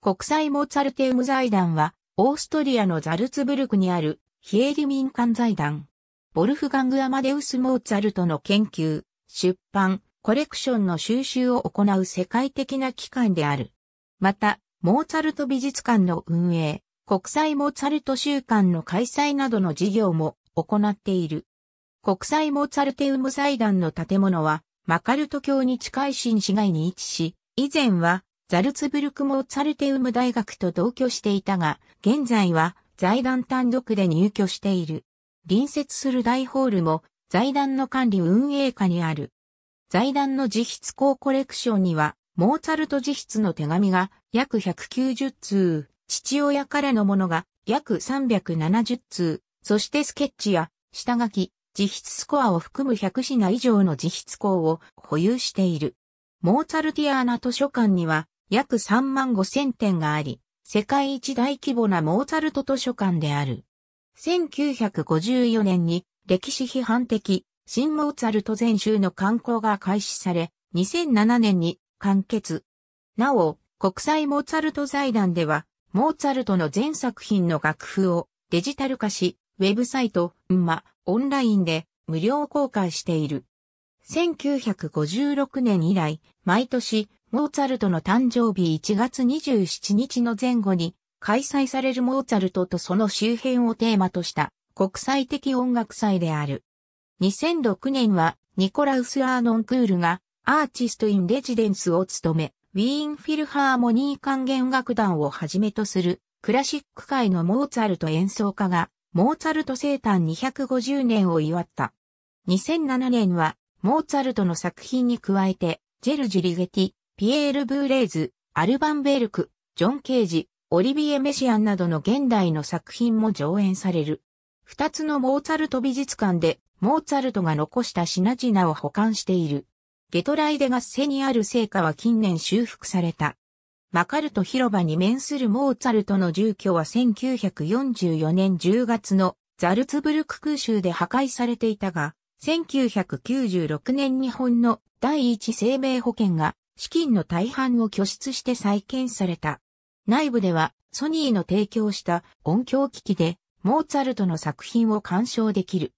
国際モーツァルテウム財団は、オーストリアのザルツブルクにある、ヒエリ民間財団。ボルフガング・アマデウス・モーツァルトの研究、出版、コレクションの収集を行う世界的な機関である。また、モーツァルト美術館の運営、国際モーツァルト週間の開催などの事業も行っている。国際モーツァルテウム財団の建物は、マカルト教に近い新市街に位置し、以前はザルツブルクモーツァルテウム大学と同居していたが、現在は財団単独で入居している。隣接する大ホールも財団の管理運営下にある。財団の自筆校コレクションには、モーツァルト自筆の手紙が約190通、父親からのものが約370通、そしてスケッチや下書き、自筆スコアを含む100品以上の自筆校を保有している。モーツァルティアーナ図書館には約3万5千点があり、世界一大規模なモーツァルト図書館である。1954年に歴史批判的、新モーツァルト全集の刊行が開始され、2007年に完結。なお、国際モーツァルト財団では、モーツァルトの全作品の楽譜をデジタル化し、ウェブサイト、んま、オンラインで無料公開している。1956年以来、毎年モーツァルトの誕生日1月27日の前後に開催されるモーツァルトとその周辺をテーマとした国際的音楽祭である。2006年はニコラウス・アーノンクールがアーティスト・イン・レジデンスを務め、ウィーン・フィルハーモニー管弦楽団をはじめとするクラシック界のモーツァルト演奏家がモーツァルト生誕250年を祝った。2007年はモーツァルトの作品に加えてジェルジュ・リゲティ、ピエール・ブーレイズ、アルバン・ベルク、ジョン・ケージ、オリビエ・メシアンなどの現代の作品も上演される。二つのモーツァルト美術館で、モーツァルトが残した品々を保管している。ゲトライデ合背にある成果は近年修復された。マカルト広場に面するモーツァルトの住居は1944年10月のザルツブルク空襲で破壊されていたが、1996年日本の第一生命保険が資金の大半を拠出して再建された。内部ではソニーの提供した音響機器でモーツァルトの作品を鑑賞できる。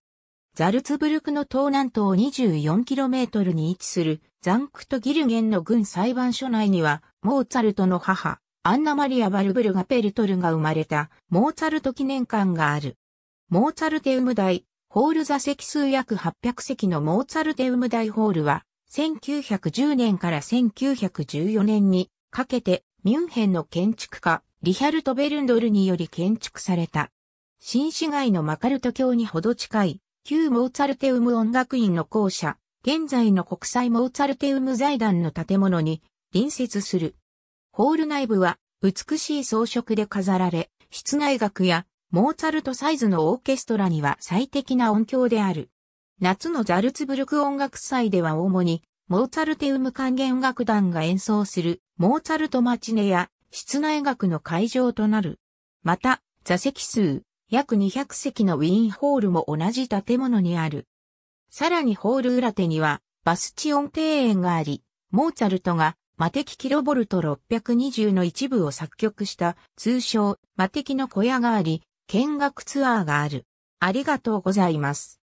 ザルツブルクの東南東 24km に位置するザンクトギルゲンの軍裁判所内にはモーツァルトの母、アンナマリア・バルブルガ・ペルトルが生まれたモーツァルト記念館がある。モーツァルテウム大、ホール座席数約800席のモーツァルテウム大ホールは1910年から1914年にかけてミュンヘンの建築家リヒャルト・ベルンドルにより建築された。新市街のマカルト教にほど近い旧モーツァルテウム音楽院の校舎、現在の国際モーツァルテウム財団の建物に隣接する。ホール内部は美しい装飾で飾られ、室内楽やモーツァルトサイズのオーケストラには最適な音響である。夏のザルツブルク音楽祭では主に、モーツァルテウム管弦楽団が演奏する、モーツァルトマチネや、室内楽の会場となる。また、座席数、約200席のウィーンホールも同じ建物にある。さらにホール裏手には、バスチオン庭園があり、モーツァルトが、マテキキロボルト620の一部を作曲した、通称、マテキの小屋があり、見学ツアーがある。ありがとうございます。